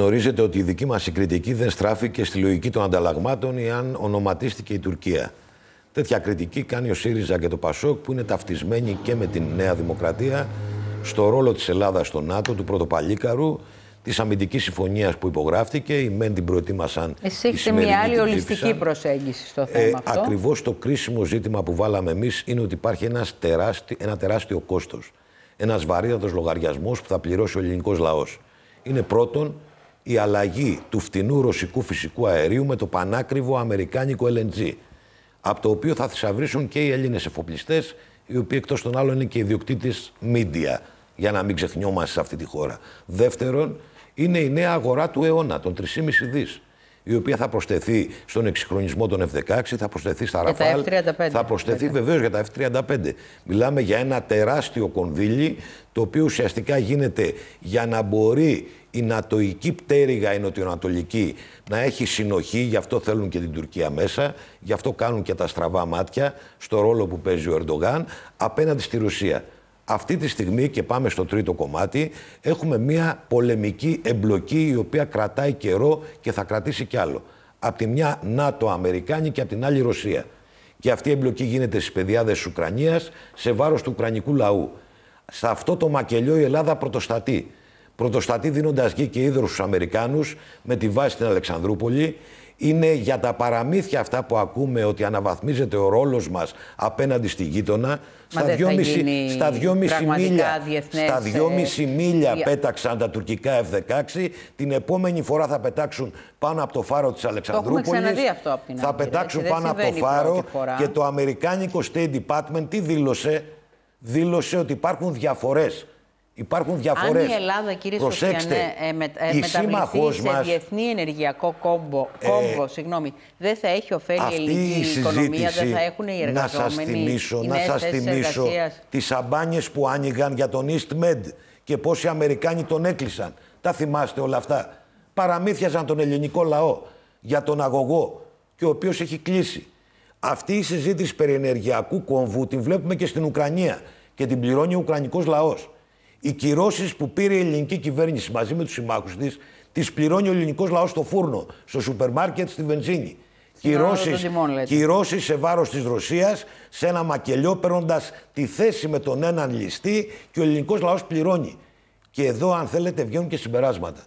Γνωρίζετε ότι η δική μας κριτική δεν στράφηκε στη λογική των ανταλλαγμάτων ή αν ονοματίστηκε η Τουρκία. Τέτοια κριτική κάνει ο ΣΥΡΙΖΑ και το ΠΑΣΟΚ που είναι ταυτισμένοι και με την Νέα Δημοκρατία στο ρόλο της Ελλάδας στο ΝΑΤΟ, του Πρωτοπαλίκαρου, της αμυντικής συμφωνίας που υπογράφτηκε. Οι ΜΕΝ την προετοίμασαν. Εσύ έχετε μια άλλη ολιστική προσέγγιση στο θέμα ε, αυτό. Ακριβώς το κρίσιμο ζήτημα που βάλαμε εμείς είναι ότι υπάρχει ένας τεράστι, ένα τεράστιο κόστος. Ένας βαρύτατος λογαριασμός που θα πληρώσει ο ελληνικός λαός. Είναι πρώτον η αλλαγή του φτηνού ρωσικού φυσικού αερίου με το πανάκριβο αμερικάνικο LNG, από το οποίο θα θησαυρίσουν και οι Έλληνες εφοπλιστές, οι οποίοι εκτός των άλλων είναι και ιδιοκτήτε media, για να μην ξεχνιόμαστε σε αυτή τη χώρα. Δεύτερον, είναι η νέα αγορά του αιώνα, των 3,5 δις η οποία θα προσθεθεί στον εξυγχρονισμό των F-16, θα προσθεθεί στα Ραφάλ, θα προσθεθεί βεβαίως για τα F-35. Μιλάμε για ένα τεράστιο κονδύλι, το οποίο ουσιαστικά γίνεται για να μπορεί η νατοϊκή πτέρυγα, η νοτιοανατολική, να έχει συνοχή, γι' αυτό θέλουν και την Τουρκία μέσα, γι' αυτό κάνουν και τα στραβά μάτια στο ρόλο που παίζει ο Ερντογάν απέναντι στη Ρωσία. Αυτή τη στιγμή, και πάμε στο τρίτο κομμάτι, έχουμε μια πολεμική εμπλοκή η οποία κρατάει καιρό και θα κρατήσει κι άλλο. Απ' τη μια ΝΑΤΟ Αμερικάνη και απ' την άλλη Ρωσία. Και αυτή η εμπλοκή γίνεται στις πεδιάδες της Ουκρανίας σε βάρος του Ουκρανικού λαού. Σε αυτό το μακελιό η Ελλάδα πρωτοστατεί πρωτοστατεί δίνοντας γη και ίδρου στους Αμερικάνους με τη βάση στην Αλεξανδρούπολη. Είναι για τα παραμύθια αυτά που ακούμε ότι αναβαθμίζεται ο ρόλος μας απέναντι στη γείτονα. στα 2,5 μίλια, στα ε, μίλια πέταξαν τα τουρκικά F-16. Την επόμενη φορά θα πετάξουν πάνω από το φάρο της Αλεξανδρούπολης. θα πετάξουν πάνω από το φάρο και το Αμερικάνικο State Department τι δήλωσε. Δήλωσε ότι υπάρχουν διαφορές Υπάρχουν διαφορές. Αν η Ελλάδα, κύριε Προσέξτε, Σοφιανέ, ε, ε μεταβληθεί σε μας... διεθνή ενεργειακό κόμπο, ε, κόμπο συγγνώμη, δεν θα έχει ωφέλη η ελληνική οικονομία, δεν θα έχουν οι εργαζόμενοι. Να σας θυμίσω, να σας θυμίσω τι αμπάνιε που άνοιγαν για τον East Med και οι Αμερικάνοι τον έκλεισαν. Τα θυμάστε όλα αυτά. Παραμύθιαζαν τον ελληνικό λαό για τον αγωγό και ο οποίος έχει κλείσει. Αυτή η συζήτηση περί ενεργειακού κόμβου την βλέπουμε και στην Ουκρανία και την πληρώνει ο Ουκρανικός λαός. Οι κυρώσεις που πήρε η ελληνική κυβέρνηση μαζί με τους συμμάχους της, τις πληρώνει ο ελληνικός λαός στο φούρνο, στο σούπερ μάρκετ, στη βενζίνη. Κυρώσει σε βάρος της Ρωσίας, σε ένα μακελιό, παίρνοντας τη θέση με τον έναν ληστή και ο ελληνικός λαός πληρώνει. Και εδώ, αν θέλετε, βγαίνουν και συμπεράσματα.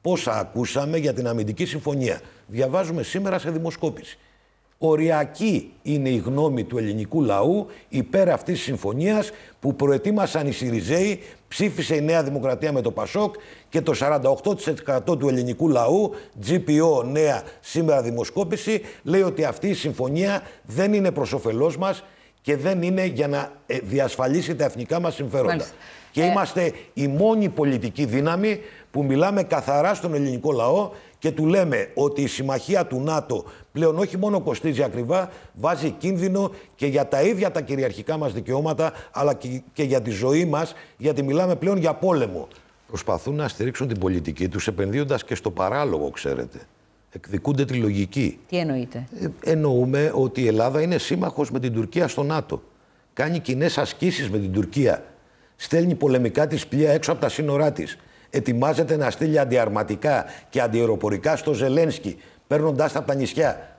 Πόσα ακούσαμε για την αμυντική συμφωνία. Διαβάζουμε σήμερα σε δημοσκόπηση. Οριακή είναι η γνώμη του ελληνικού λαού υπέρ αυτής της συμφωνίας που προετοίμασαν οι Σιριζέοι, Ψήφισε η Νέα Δημοκρατία με το Πασόκ και το 48% του ελληνικού λαού, GPO νέα σήμερα δημοσκόπηση, λέει ότι αυτή η συμφωνία δεν είναι προς όφελός μας και δεν είναι για να ε, διασφαλίσει τα εθνικά μας συμφέροντα. Και ε. είμαστε η μόνη πολιτική δύναμη που μιλάμε καθαρά στον ελληνικό λαό και του λέμε ότι η συμμαχία του ΝΑΤΟ πλέον όχι μόνο κοστίζει ακριβά, βάζει κίνδυνο και για τα ίδια τα κυριαρχικά μας δικαιώματα, αλλά και, για τη ζωή μας, γιατί μιλάμε πλέον για πόλεμο. Προσπαθούν να στηρίξουν την πολιτική τους επενδύοντας και στο παράλογο, ξέρετε. Εκδικούνται τη λογική. Τι εννοείτε. Ε, εννοούμε ότι η Ελλάδα είναι σύμμαχος με την Τουρκία στο ΝΑΤΟ. Κάνει κοινές ασκήσεις με την Τουρκία στέλνει πολεμικά τη πλοία έξω από τα σύνορά της. Ετοιμάζεται να στείλει αντιαρματικά και αντιεροπορικά στο Ζελένσκι, παίρνοντάς τα από τα νησιά.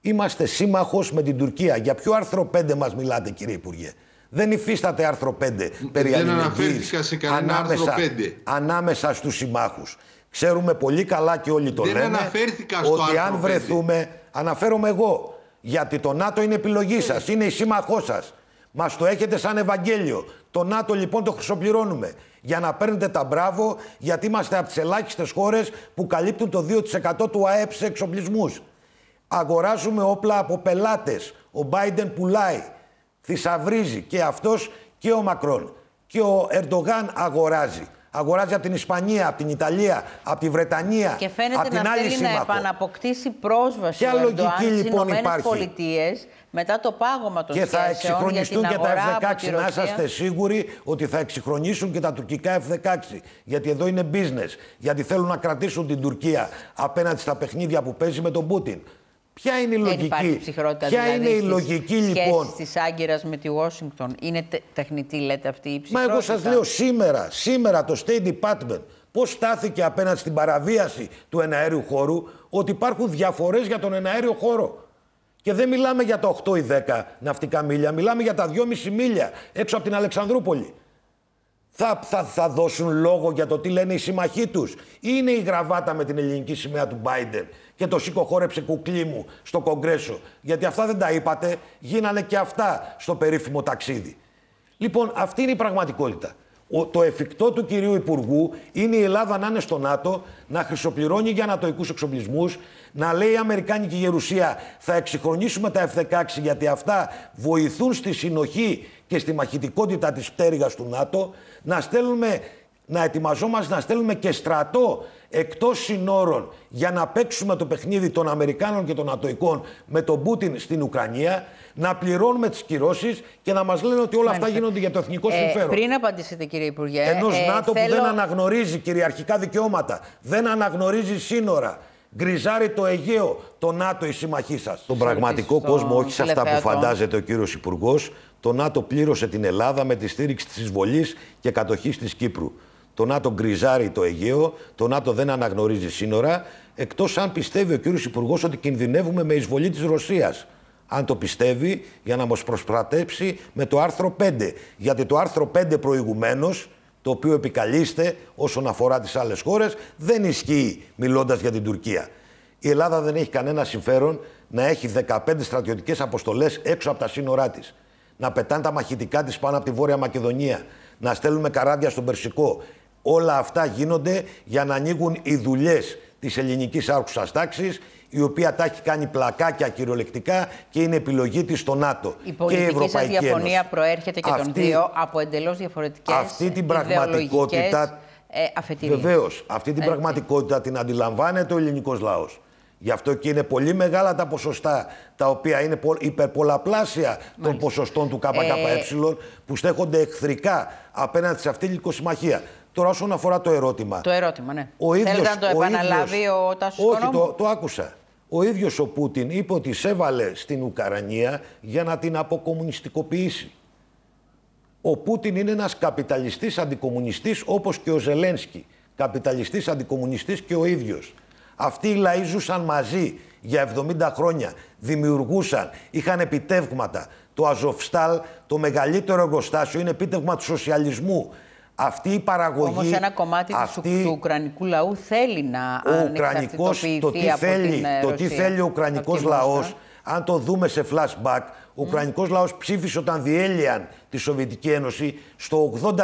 Είμαστε σύμμαχος με την Τουρκία. Για ποιο άρθρο 5 μας μιλάτε, κύριε Υπουργέ. Δεν υφίσταται άρθρο 5 περί Δεν αναφέρθηκα σε κανένα άρθρο 5. Ανάμεσα στους συμμάχου. Ξέρουμε πολύ καλά και όλοι το Δεν λένε αναφέρθηκα στο ότι άρθρο αν βρεθούμε. 5. Αναφέρομαι εγώ. Γιατί το ΝΑΤΟ είναι επιλογή σας, είναι η σύμμαχός σας. Μας το έχετε σαν Ευαγγέλιο. Το ΝΑΤΟ λοιπόν το χρυσοπληρώνουμε. Για να παίρνετε τα μπράβο, γιατί είμαστε από τις ελάχιστες χώρες που καλύπτουν το 2% του ΑΕΠ σε εξοπλισμούς. Αγοράζουμε όπλα από πελάτες. Ο Biden πουλάει, θησαυρίζει και αυτός και ο Μακρόν. Και ο Ερντογάν αγοράζει. Αγοράζει από την Ισπανία, από την Ιταλία, από τη Βρετανία. Και φαίνεται την να άλλη θέλει σύμμαχο. να επαναποκτήσει πρόσβαση λογική λοιπόν υπάρχει. μετά το πάγωμα των και Και θα εξυγχρονιστούν και τα F-16. Να είσαστε σίγουροι ότι θα εξυγχρονίσουν και τα τουρκικά F-16. Γιατί εδώ είναι business. Γιατί θέλουν να κρατήσουν την Τουρκία απέναντι στα παιχνίδια που παίζει με τον Πούτιν. Ποια είναι η Δεν λογική, ψυχρότητα, Ποια δηλαδή είναι η λογική λοιπόν. Της Άγκυρας με τη Ουάσιγκτον Είναι τεχνητή, λέτε αυτή η ψυχρότητα. Μα εγώ σας λέω σήμερα, σήμερα το State Department πώς στάθηκε απέναντι στην παραβίαση του εναέριου χώρου ότι υπάρχουν διαφορές για τον εναέριο χώρο. Και δεν μιλάμε για τα 8 ή 10 ναυτικά μίλια, μιλάμε για τα 2,5 μίλια έξω από την Αλεξανδρούπολη θα, θα, θα δώσουν λόγο για το τι λένε οι συμμαχοί τους. Είναι η γραβάτα με την ελληνική σημαία του Μπάιντερ και το σήκω χόρεψε κουκλί μου στο Κογκρέσο. Γιατί αυτά δεν τα είπατε, γίνανε και αυτά στο περίφημο ταξίδι. Λοιπόν, αυτή είναι η πραγματικότητα το εφικτό του κυρίου Υπουργού είναι η Ελλάδα να είναι στο ΝΑΤΟ, να χρυσοπληρώνει για ανατοικούς εξοπλισμούς, να λέει η Αμερικάνικη Γερουσία θα εξυγχρονίσουμε τα F-16 γιατί αυτά βοηθούν στη συνοχή και στη μαχητικότητα της πτέρυγας του ΝΑΤΟ, να στέλνουμε να ετοιμαζόμαστε να στέλνουμε και στρατό εκτός συνόρων για να παίξουμε το παιχνίδι των Αμερικάνων και των Ατοικών με τον Πούτιν στην Ουκρανία, να πληρώνουμε τις κυρώσεις και να μας λένε ότι όλα αυτά γίνονται για το εθνικό ε, συμφέρον. Πριν απαντήσετε, κύριε Υπουργέ. Ενός ε, ΝΑΤΟ που δεν αναγνωρίζει κυριαρχικά δικαιώματα, δεν αναγνωρίζει σύνορα. Γκριζάρει το Αιγαίο, το ΝΑΤΟ η συμμαχή σας. Τον πραγματικό κόσμο, όχι σε αυτά που φαντάζεται ο κύριος Υπουργός, το ΝΑΤΟ πλήρωσε την Ελλάδα με τη στήριξη της εισβολής και κατοχής της Κύπρου. Το ΝΑΤΟ γκριζάρει το Αιγαίο, το ΝΑΤΟ δεν αναγνωρίζει σύνορα, εκτός αν πιστεύει ο κύριος Υπουργός ότι κινδυνεύουμε με εισβολή της Ρωσίας. Αν το πιστεύει, για να μας προσπρατέψει με το άρθρο 5. Γιατί το άρθρο 5 προηγουμένως, το οποίο επικαλείστε όσον αφορά τις άλλες χώρες, δεν ισχύει μιλώντας για την Τουρκία. Η Ελλάδα δεν έχει κανένα συμφέρον να έχει 15 στρατιωτικές αποστολές έξω από τα σύνορά της. Να πετάνε τα μαχητικά της πάνω από τη Βόρεια Μακεδονία. Να στέλνουμε καράβια στον Περσικό. Όλα αυτά γίνονται για να ανοίγουν οι δουλειές της ελληνικής άρχουσας τάξης, η οποία τα έχει κάνει πλακάκια κυριολεκτικά και είναι επιλογή της στο ΝΑΤΟ. Η και η Ευρωπαϊκή σας διαφωνία προέρχεται και των δύο από εντελώς διαφορετικές Αυτή την πραγματικότητα. Ε, Βεβαίως, αυτή την ε, πραγματικότητα την αντιλαμβάνεται ο ελληνικός λαός. Γι' αυτό και είναι πολύ μεγάλα τα ποσοστά, τα οποία είναι υπερπολαπλάσια των ποσοστών του ΚΚΕ, ε... που στέκονται εχθρικά απέναντι σε αυτήν την οικοσυμμαχία. Τώρα, όσον αφορά το ερώτημα. Το ερώτημα, ναι. Ο ίδιος, να το επαναλάβει ο, ο Τάσος Όχι, το, το άκουσα. Ο ίδιος ο Πούτιν είπε ότι σέβαλε στην Ουκρανία για να την αποκομμουνιστικοποιήσει. Ο Πούτιν είναι ένας καπιταλιστής αντικομουνιστή όπως και ο Ζελένσκι. Καπιταλιστής αντικομουνιστή και ο ίδιος. Αυτοί οι λαοί ζούσαν μαζί για 70 χρόνια. Δημιουργούσαν, είχαν επιτεύγματα. Το Αζοφστάλ, το μεγαλύτερο εργοστάσιο, είναι επίτευγμα του σοσιαλισμού. Αυτή η παραγωγή. Όμως ένα κομμάτι αυτή... του Ουκρανικού λαού θέλει να ο το τι από ε, θέλει, Το τι θέλει ο Ουκρανικός λαός, αν το δούμε σε flashback, ο Ουκρανικός λαός ψήφισε όταν διέλυαν τη Σοβιετική Ένωση, στο 80%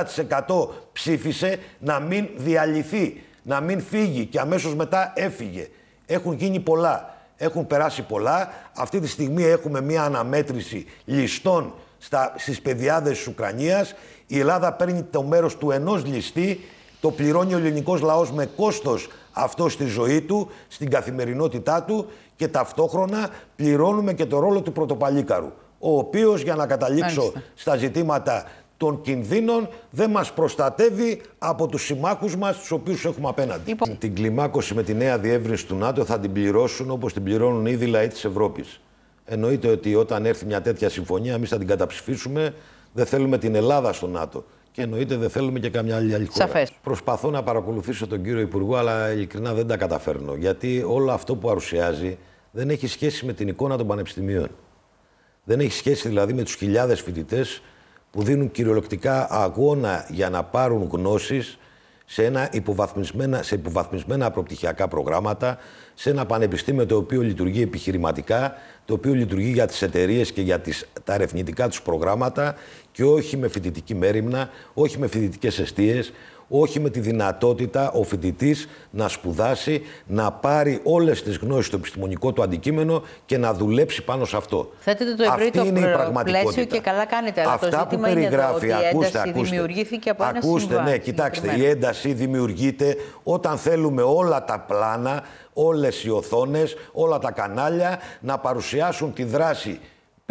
ψήφισε να μην διαλυθεί, να μην φύγει και αμέσως μετά έφυγε. Έχουν γίνει πολλά. Έχουν περάσει πολλά. Αυτή τη στιγμή έχουμε μία αναμέτρηση ληστών στα, στις παιδιάδες της Ουκρανίας. Η Ελλάδα παίρνει το μέρος του ενός ληστή, το πληρώνει ο ελληνικός λαός με κόστος αυτό στη ζωή του, στην καθημερινότητά του και ταυτόχρονα πληρώνουμε και το ρόλο του πρωτοπαλίκαρου ο οποίος για να καταλήξω στα ζητήματα των κινδύνων, δεν μας προστατεύει από τους συμμάχους μας, τους οποίους έχουμε απέναντι. Υπό... Λοιπόν- την κλιμάκωση με τη νέα διεύρυνση του ΝΑΤΟ θα την πληρώσουν όπως την πληρώνουν ήδη οι λαοί της Ευρώπης. Εννοείται ότι όταν έρθει μια τέτοια συμφωνία, εμείς θα την καταψηφίσουμε. Δεν θέλουμε την Ελλάδα στο ΝΑΤΟ. Και εννοείται δεν θέλουμε και καμιά άλλη, άλλη χώρα. Προσπαθώ να παρακολουθήσω τον κύριο Υπουργό, αλλά ειλικρινά δεν τα καταφέρνω. Γιατί όλο αυτό που παρουσιάζει δεν έχει σχέση με την εικόνα των πανεπιστημίων. Δεν έχει σχέση δηλαδή με τους χιλιάδες φοιτητές που δίνουν κυριολεκτικά αγώνα για να πάρουν γνώσεις σε, ένα υποβαθμισμένα, σε υποβαθμισμένα προπτυχιακά προγράμματα, σε ένα πανεπιστήμιο το οποίο λειτουργεί επιχειρηματικά, το οποίο λειτουργεί για τις εταιρείες και για τις, τα ερευνητικά τους προγράμματα και όχι με φοιτητική μέρημνα, όχι με φοιτητικές αιστείες, όχι με τη δυνατότητα ο φοιτητής να σπουδάσει, να πάρει όλες τις γνώσεις στο επιστημονικό του αντικείμενο και να δουλέψει πάνω σε αυτό. Θέτετε Αυτή είναι η πραγματικότητα. και καλά κάνετε. Αυτά που περιγράφει, είναι ακούστε, ακούστε. Δημιουργήθηκε από ακούστε, ένα ναι, κοιτάξτε, η ένταση δημιουργείται όταν θέλουμε όλα τα πλάνα, όλες οι οθόνες, όλα τα κανάλια να παρουσιάσουν τη δράση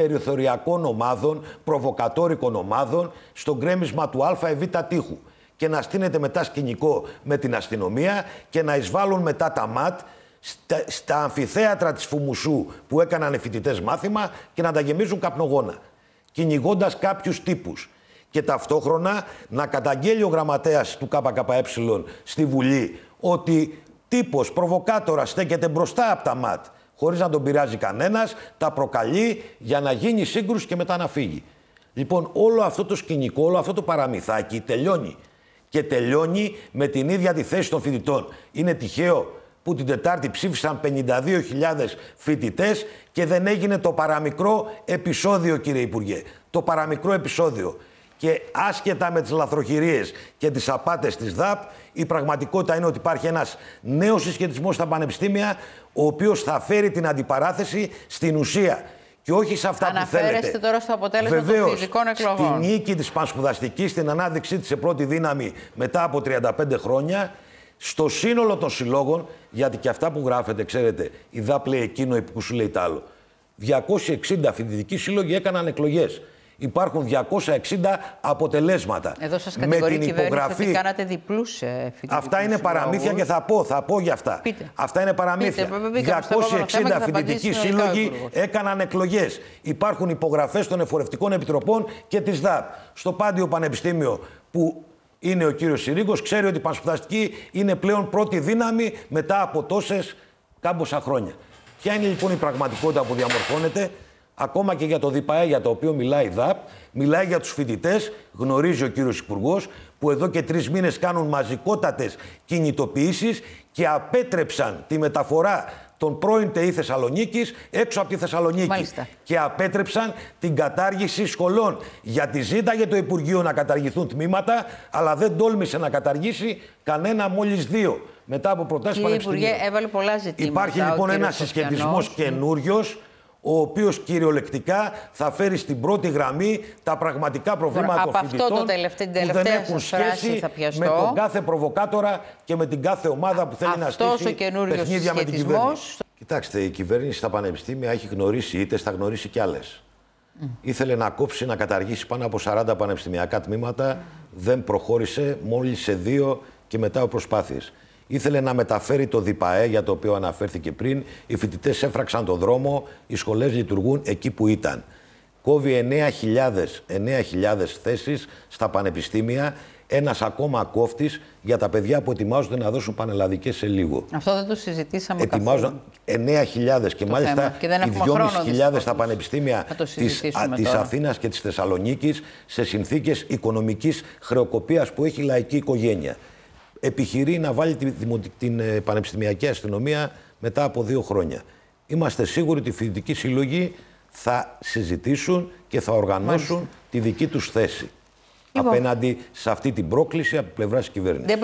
περιθωριακών ομάδων, προβοκατόρικων ομάδων, στο γκρέμισμα του ΑΕΒ τείχου. Και να στείνεται μετά σκηνικό με την αστυνομία και να εισβάλλουν μετά τα ΜΑΤ στα, στα αμφιθέατρα της Φουμουσού που έκαναν οι φοιτητές μάθημα και να τα γεμίζουν καπνογόνα, κυνηγώντας κάποιους τύπους. Και ταυτόχρονα να καταγγέλει ο γραμματέας του ΚΚΕ στη Βουλή ότι τύπος προβοκάτορα στέκεται μπροστά από τα ΜΑΤ χωρίς να τον πειράζει κανένας, τα προκαλεί για να γίνει σύγκρουση και μετά να φύγει. Λοιπόν, όλο αυτό το σκηνικό, όλο αυτό το παραμυθάκι τελειώνει. Και τελειώνει με την ίδια τη θέση των φοιτητών. Είναι τυχαίο που την Τετάρτη ψήφισαν 52.000 φοιτητές και δεν έγινε το παραμικρό επεισόδιο, κύριε Υπουργέ. Το παραμικρό επεισόδιο. Και άσχετα με τις λαθροχειρίες και τις απάτες της ΔΑΠ, η πραγματικότητα είναι ότι υπάρχει ένας νέος συσχετισμός στα πανεπιστήμια, ο οποίος θα φέρει την αντιπαράθεση στην ουσία και όχι σε αυτά που θέλετε. Αναφέρεστε τώρα στο αποτέλεσμα Βεβαίως, των εκλογών. Στη νίκη της Πανσπουδαστικής, στην ανάδειξή της σε πρώτη δύναμη μετά από 35 χρόνια, στο σύνολο των συλλόγων, γιατί και αυτά που γράφετε, ξέρετε, η ΔΑΠ λέει εκείνο που σου λέει τ' άλλο. 260 φοιτητικοί σύλλογοι έκαναν εκλογές. Υπάρχουν 260 αποτελέσματα. Εδώ σας Με την υπογραφή. Ότι κάνατε διπλούς ε, Αυτά είναι παραμύθια και θα πω, θα πω για αυτά. Πείτε. Αυτά είναι παραμύθια. Πείτε, 260 φοιτητικοί σύλλογοι έκαναν εκλογές. Υπάρχουν υπογραφές των εφορευτικών επιτροπών και της ΔΑΠ. Στο Πάντιο Πανεπιστήμιο που είναι ο κύριος Συρίκο, ξέρει ότι η πανσπουδαστική είναι πλέον πρώτη δύναμη μετά από τόσες κάμποσα χρόνια. Ποια είναι λοιπόν η πραγματικότητα που διαμορφώνεται ακόμα και για το ΔΠΑΕ για το οποίο μιλάει η ΔΑΠ, μιλάει για τους φοιτητές, γνωρίζει ο κύριος Υπουργός, που εδώ και τρεις μήνες κάνουν μαζικότατες κινητοποιήσεις και απέτρεψαν τη μεταφορά των πρώην ΤΕΗ Θεσσαλονίκης έξω από τη Θεσσαλονίκη. Μάλιστα. Και απέτρεψαν την κατάργηση σχολών. Γιατί ζήταγε το Υπουργείο να καταργηθούν τμήματα, αλλά δεν τόλμησε να καταργήσει κανένα μόλις δύο. Μετά από προτάσεις πανεπιστημίου. έβαλε πολλά ζητήματα. Υπάρχει λοιπόν ένα συσχετισμό καινούριος ο οποίος κυριολεκτικά θα φέρει στην πρώτη γραμμή τα πραγματικά προβλήματα των φοιτητών το που δεν έχουν σχέση με τον κάθε προβοκάτορα και με την κάθε ομάδα που θέλει να στήσει ο παιχνίδια με την κυβέρνηση. Κοιτάξτε, η κυβέρνηση στα πανεπιστήμια έχει γνωρίσει είτε θα γνωρίσει κι άλλες. Ήθελε να κόψει, να καταργήσει πάνω από 40 πανεπιστημιακά τμήματα. Δεν προχώρησε, μόλις σε δύο και μετά ο προσπάθης. Ήθελε να μεταφέρει το ΔΙΠΑΕ για το οποίο αναφέρθηκε πριν. Οι φοιτητές έφραξαν τον δρόμο, οι σχολές λειτουργούν εκεί που ήταν. Κόβει 9.000, 9.000 θέσεις στα πανεπιστήμια. Ένας ακόμα κόφτης για τα παιδιά που ετοιμάζονται να δώσουν πανελλαδικές σε λίγο. Αυτό δεν το συζητήσαμε Ετοιμάζουν 9.000 και μάλιστα και οι 2.500 στα πανεπιστήμια τη Αθήνας και της Θεσσαλονίκης σε συνθήκες οικονομικής χρεοκοπίας που έχει η λαϊκή οικογένεια επιχειρεί να βάλει την, την ε, πανεπιστημιακή αστυνομία μετά από δύο χρόνια. Είμαστε σίγουροι ότι οι φοιτητικοί συλλογοί θα συζητήσουν και θα οργανώσουν τη δική τους θέση. Λοιπόν. Απέναντι σε αυτή την πρόκληση από πλευράς κυβέρνησης.